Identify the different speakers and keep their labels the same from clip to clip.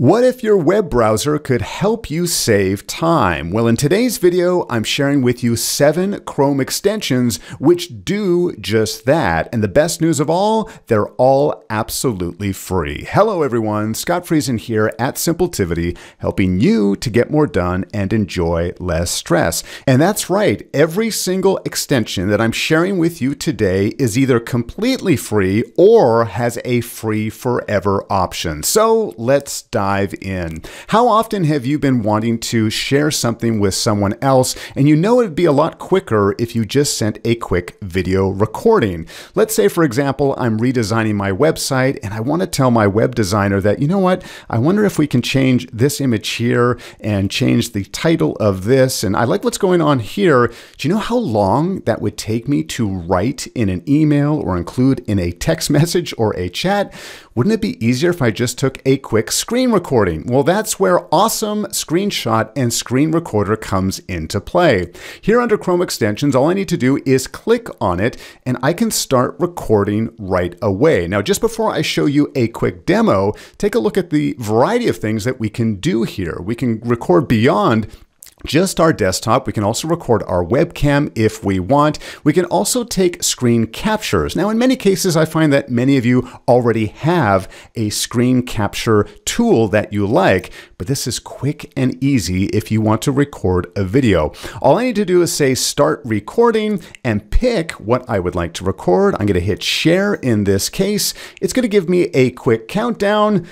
Speaker 1: What if your web browser could help you save time? Well, in today's video, I'm sharing with you seven Chrome extensions which do just that. And the best news of all, they're all absolutely free. Hello, everyone. Scott Friesen here at Simpletivity, helping you to get more done and enjoy less stress. And that's right. Every single extension that I'm sharing with you today is either completely free or has a free forever option. So let's dive dive in. How often have you been wanting to share something with someone else and you know it'd be a lot quicker if you just sent a quick video recording? Let's say, for example, I'm redesigning my website and I want to tell my web designer that, you know what, I wonder if we can change this image here and change the title of this. And I like what's going on here. Do you know how long that would take me to write in an email or include in a text message or a chat? Wouldn't it be easier if I just took a quick screen screen recording. Well, that's where Awesome Screenshot and Screen Recorder comes into play. Here under Chrome Extensions, all I need to do is click on it and I can start recording right away. Now, just before I show you a quick demo, take a look at the variety of things that we can do here. We can record beyond just our desktop. We can also record our webcam if we want. We can also take screen captures. Now, in many cases, I find that many of you already have a screen capture tool that you like, but this is quick and easy if you want to record a video. All I need to do is say start recording and pick what I would like to record. I'm gonna hit share in this case. It's gonna give me a quick countdown.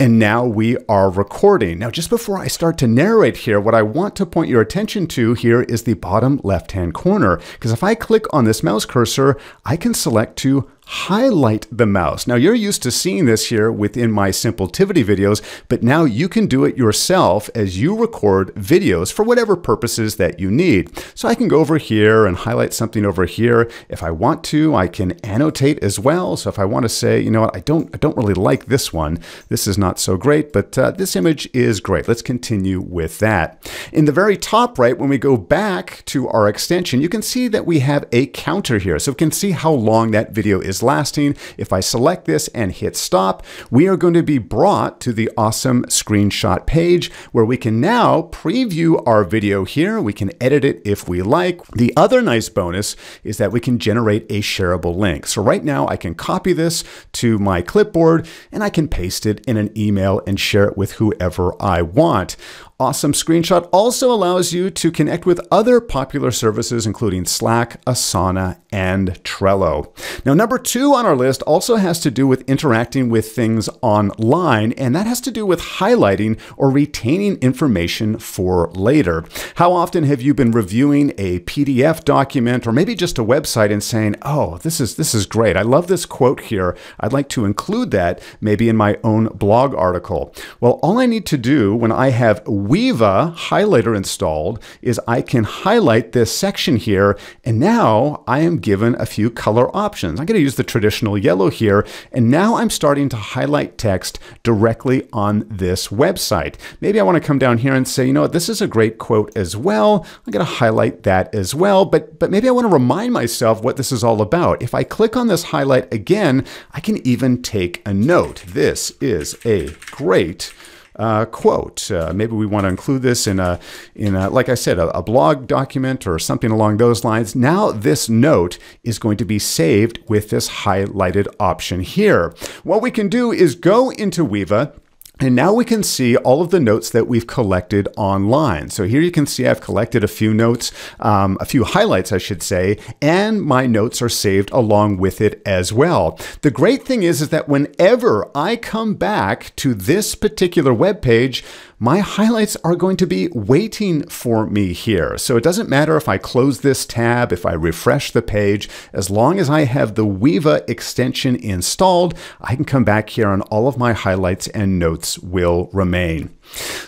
Speaker 1: And now we are recording. Now, just before I start to narrate here, what I want to point your attention to here is the bottom left-hand corner, because if I click on this mouse cursor, I can select to highlight the mouse. Now you're used to seeing this here within my Simpletivity videos, but now you can do it yourself as you record videos for whatever purposes that you need. So I can go over here and highlight something over here. If I want to, I can annotate as well. So if I want to say, you know what, I don't, I don't really like this one. This is not so great, but uh, this image is great. Let's continue with that. In the very top right, when we go back to our extension, you can see that we have a counter here. So we can see how long that video is lasting. If I select this and hit stop, we are going to be brought to the awesome screenshot page where we can now preview our video here. We can edit it if we like. The other nice bonus is that we can generate a shareable link. So right now I can copy this to my clipboard and I can paste it in an email and share it with whoever I want. Awesome Screenshot also allows you to connect with other popular services, including Slack, Asana, and Trello. Now, number two on our list also has to do with interacting with things online, and that has to do with highlighting or retaining information for later. How often have you been reviewing a PDF document or maybe just a website and saying, oh, this is, this is great. I love this quote here. I'd like to include that maybe in my own blog article. Well, all I need to do when I have Weva highlighter installed is I can highlight this section here, and now I am given a few color options. I'm going to use use the traditional yellow here, and now I'm starting to highlight text directly on this website. Maybe I want to come down here and say, you know what, this is a great quote as well. I'm going to highlight that as well, but, but maybe I want to remind myself what this is all about. If I click on this highlight again, I can even take a note. This is a great uh, quote. Uh, maybe we want to include this in a, in a, like I said, a, a blog document or something along those lines. Now this note is going to be saved with this highlighted option here. What we can do is go into Weaver and now we can see all of the notes that we've collected online. So here you can see I've collected a few notes, um, a few highlights, I should say, and my notes are saved along with it as well. The great thing is, is that whenever I come back to this particular web page, my highlights are going to be waiting for me here. So it doesn't matter if I close this tab, if I refresh the page, as long as I have the Weaver extension installed, I can come back here and all of my highlights and notes will remain.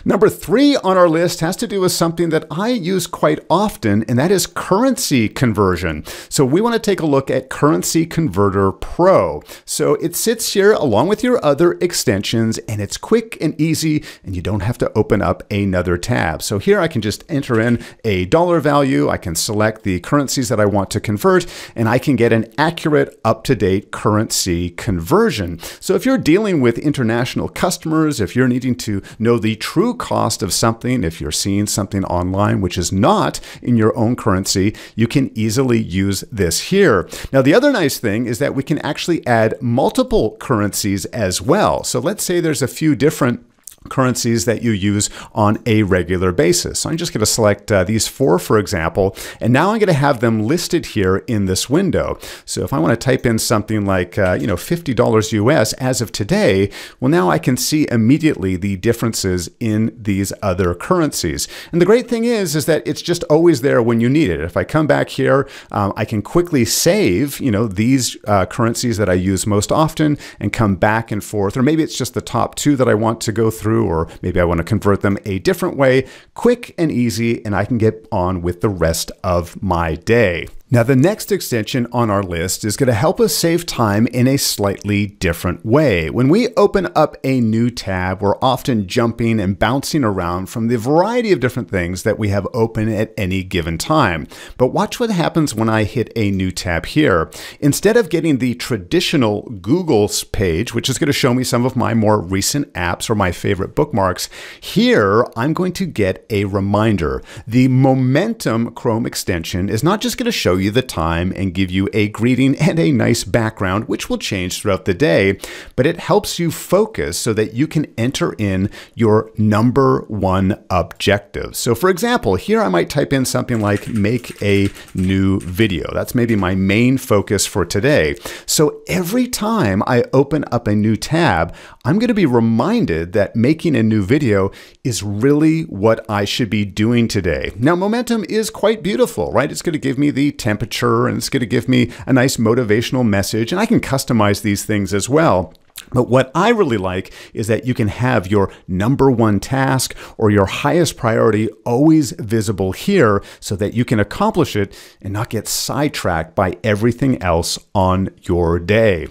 Speaker 1: Number three on our list has to do with something that I use quite often, and that is currency conversion. So we want to take a look at Currency Converter Pro. So it sits here along with your other extensions, and it's quick and easy, and you don't have to open up another tab. So here I can just enter in a dollar value, I can select the currencies that I want to convert, and I can get an accurate, up-to-date currency conversion. So if you're dealing with international customers, if you're needing to know the true cost of something, if you're seeing something online which is not in your own currency, you can easily use this here. Now, the other nice thing is that we can actually add multiple currencies as well. So let's say there's a few different currencies that you use on a regular basis. So I'm just going to select uh, these four, for example, and now I'm going to have them listed here in this window. So if I want to type in something like, uh, you know, $50 US as of today, well, now I can see immediately the differences in these other currencies. And the great thing is, is that it's just always there when you need it. If I come back here, um, I can quickly save, you know, these uh, currencies that I use most often and come back and forth, or maybe it's just the top two that I want to go through through, or maybe I want to convert them a different way, quick and easy, and I can get on with the rest of my day. Now, the next extension on our list is going to help us save time in a slightly different way. When we open up a new tab, we're often jumping and bouncing around from the variety of different things that we have open at any given time. But watch what happens when I hit a new tab here. Instead of getting the traditional Google's page, which is going to show me some of my more recent apps or my favorite bookmarks, here I'm going to get a reminder. The Momentum Chrome extension is not just going to show you you the time and give you a greeting and a nice background, which will change throughout the day, but it helps you focus so that you can enter in your number one objective. So for example, here I might type in something like make a new video. That's maybe my main focus for today. So every time I open up a new tab, I'm gonna be reminded that making a new video is really what I should be doing today. Now, momentum is quite beautiful, right? It's gonna give me the 10 temperature and it's going to give me a nice motivational message. And I can customize these things as well. But what I really like is that you can have your number one task or your highest priority always visible here so that you can accomplish it and not get sidetracked by everything else on your day.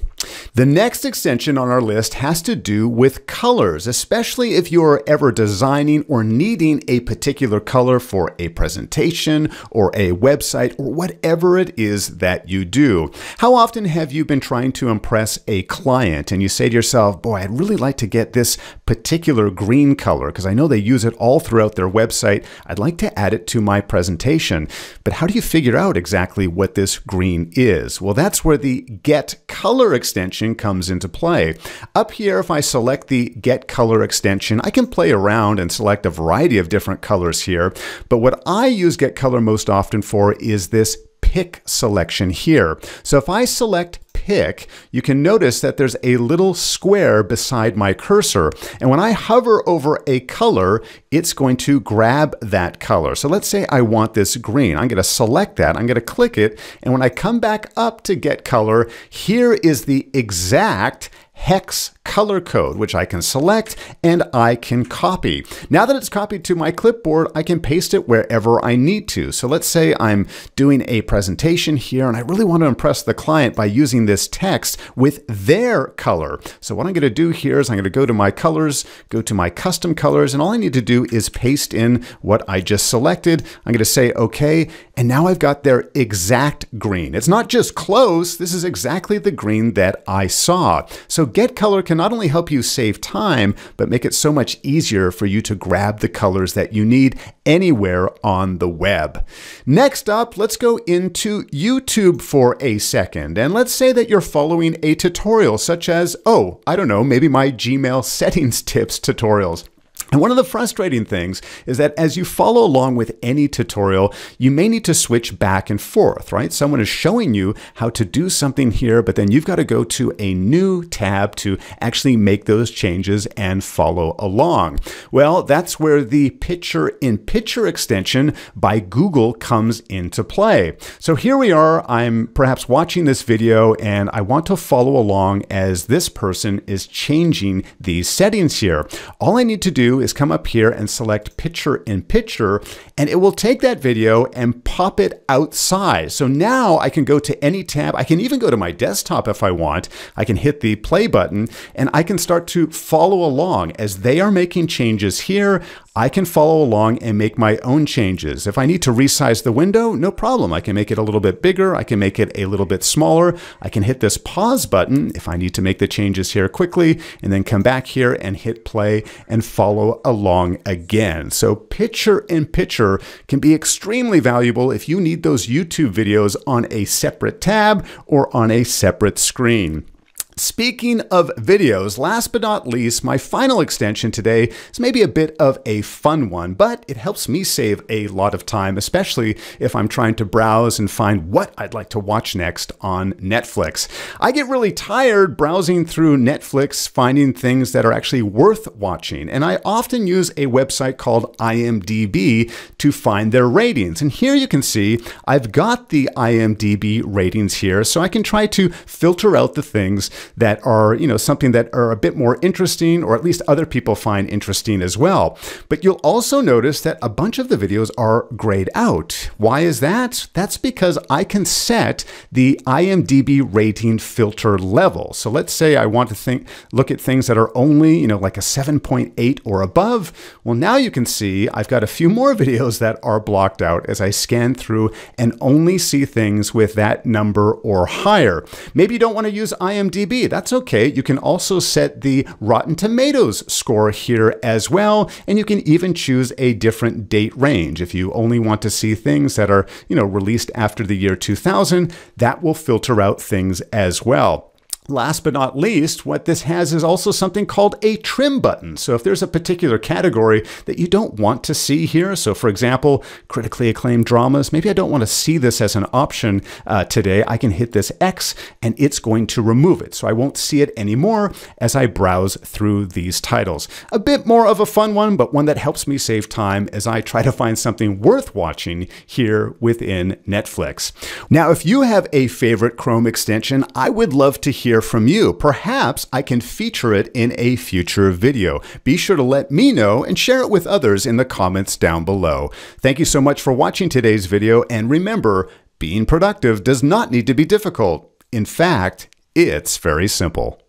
Speaker 1: The next extension on our list has to do with colors, especially if you're ever designing or needing a particular color for a presentation or a website or whatever it is that you do. How often have you been trying to impress a client and you say to yourself, boy, I'd really like to get this particular green color because I know they use it all throughout their website. I'd like to add it to my presentation. But how do you figure out exactly what this green is? Well, that's where the get color extension extension comes into play. Up here, if I select the Get Color extension, I can play around and select a variety of different colors here, but what I use Get Color most often for is this pick selection here. So if I select pick, you can notice that there's a little square beside my cursor. And when I hover over a color, it's going to grab that color. So let's say I want this green. I'm gonna select that, I'm gonna click it, and when I come back up to get color, here is the exact hex color code, which I can select and I can copy. Now that it's copied to my clipboard, I can paste it wherever I need to. So let's say I'm doing a presentation here and I really want to impress the client by using this text with their color. So what I'm going to do here is I'm going to go to my colors, go to my custom colors, and all I need to do is paste in what I just selected. I'm going to say okay, and now I've got their exact green. It's not just close, this is exactly the green that I saw. So Get Color can not only help you save time, but make it so much easier for you to grab the colors that you need anywhere on the web. Next up, let's go into YouTube for a second. And let's say that you're following a tutorial such as, oh, I don't know, maybe my Gmail settings tips tutorials. And one of the frustrating things is that as you follow along with any tutorial, you may need to switch back and forth, right? Someone is showing you how to do something here, but then you've got to go to a new tab to actually make those changes and follow along. Well, that's where the picture in picture extension by Google comes into play. So here we are, I'm perhaps watching this video and I want to follow along as this person is changing these settings here. All I need to do is come up here and select picture in picture, and it will take that video and pop it outside. So now I can go to any tab. I can even go to my desktop if I want. I can hit the play button and I can start to follow along as they are making changes here. I can follow along and make my own changes. If I need to resize the window, no problem. I can make it a little bit bigger. I can make it a little bit smaller. I can hit this pause button if I need to make the changes here quickly and then come back here and hit play and follow along again. So picture in picture can be extremely valuable if you need those YouTube videos on a separate tab or on a separate screen. Speaking of videos, last but not least, my final extension today is maybe a bit of a fun one, but it helps me save a lot of time, especially if I'm trying to browse and find what I'd like to watch next on Netflix. I get really tired browsing through Netflix, finding things that are actually worth watching, and I often use a website called IMDb to find their ratings. And here you can see I've got the IMDb ratings here, so I can try to filter out the things that are, you know, something that are a bit more interesting or at least other people find interesting as well. But you'll also notice that a bunch of the videos are grayed out. Why is that? That's because I can set the IMDb rating filter level. So let's say I want to think, look at things that are only, you know, like a 7.8 or above. Well, now you can see I've got a few more videos that are blocked out as I scan through and only see things with that number or higher. Maybe you don't want to use IMDb that's okay. You can also set the Rotten Tomatoes score here as well, and you can even choose a different date range. If you only want to see things that are, you know, released after the year 2000, that will filter out things as well. Last but not least, what this has is also something called a trim button. So if there's a particular category that you don't want to see here, so for example, critically acclaimed dramas, maybe I don't want to see this as an option uh, today, I can hit this X and it's going to remove it. So I won't see it anymore as I browse through these titles. A bit more of a fun one, but one that helps me save time as I try to find something worth watching here within Netflix. Now, if you have a favorite Chrome extension, I would love to hear hear from you. Perhaps I can feature it in a future video. Be sure to let me know and share it with others in the comments down below. Thank you so much for watching today's video, and remember, being productive does not need to be difficult. In fact, it's very simple.